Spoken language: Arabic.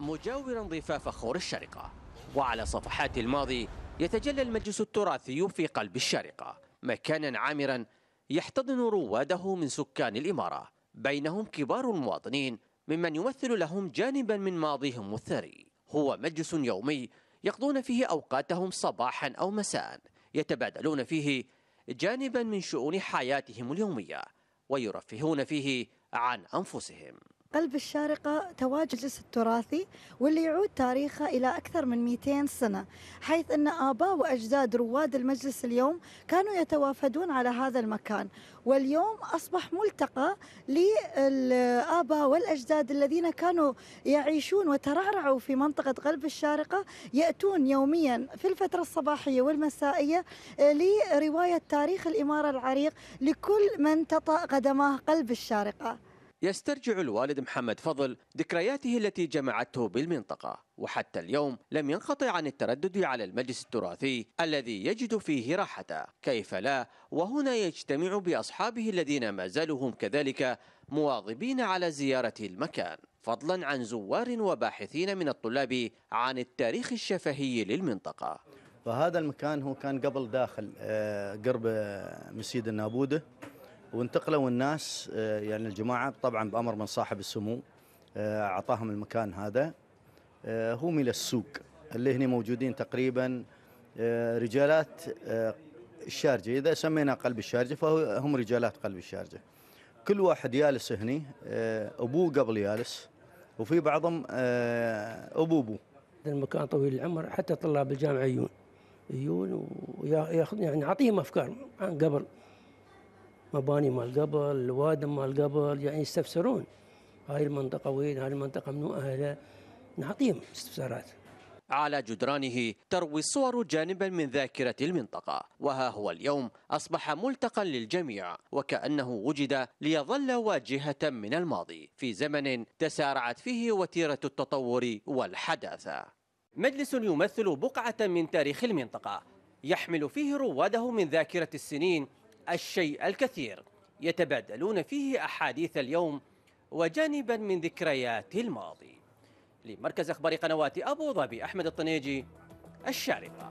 مجاورا ضفاف خور الشارقة وعلى صفحات الماضي يتجلى المجلس التراثي في قلب الشارقة مكانا عامرا يحتضن رواده من سكان الإمارة بينهم كبار المواطنين ممن يمثل لهم جانبا من ماضيهم الثري هو مجلس يومي يقضون فيه أوقاتهم صباحا أو مساء يتبادلون فيه جانبا من شؤون حياتهم اليومية ويرفهون فيه عن أنفسهم قلب الشارقة تواجد تراثي واللي يعود تاريخه إلى أكثر من 200 سنة حيث أن آباء وأجداد رواد المجلس اليوم كانوا يتوافدون على هذا المكان واليوم أصبح ملتقى للآباء والأجداد الذين كانوا يعيشون وترعرعوا في منطقة قلب الشارقة يأتون يوميا في الفترة الصباحية والمسائية آه، لرواية تاريخ الإمارة العريق لكل من تطأ قدماه قلب الشارقة يسترجع الوالد محمد فضل ذكرياته التي جمعته بالمنطقة وحتى اليوم لم ينقطع عن التردد على المجلس التراثي الذي يجد فيه راحته كيف لا وهنا يجتمع بأصحابه الذين ما زالوا هم كذلك مواظبين على زيارة المكان فضلا عن زوار وباحثين من الطلاب عن التاريخ الشفهي للمنطقة فهذا المكان هو كان قبل داخل آه، قرب آه، مسيد النابوده وانتقلوا الناس آه، يعني الجماعه طبعا بامر من صاحب السمو آه، اعطاهم المكان هذا آه، هم الى السوق اللي هنا موجودين تقريبا رجالات الشارجه اذا سمينا قلب الشارجه فهم رجالات قلب الشارجه كل واحد يالس هني ابوه قبل يالس وفي بعضهم ابو ابوه المكان طويل العمر حتى طلاب الجامعه يجون يجون وياخذ يعني اعطيهم افكار عن قبل مباني مال قبل الوادم مال قبل يعني يستفسرون هاي المنطقة وين هاي المنطقة منو أهلها نعطيهم استفسارات على جدرانه تروي الصور جانبا من ذاكرة المنطقة وها هو اليوم أصبح ملتقا للجميع وكأنه وجد ليظل واجهة من الماضي في زمن تسارعت فيه وتيرة التطور والحداثة مجلس يمثل بقعة من تاريخ المنطقة يحمل فيه رواده من ذاكرة السنين الشيء الكثير يتبادلون فيه أحاديث اليوم وجانبا من ذكريات الماضي لمركز أخبار قنوات أبو ظبي أحمد الطنيجي الشارقة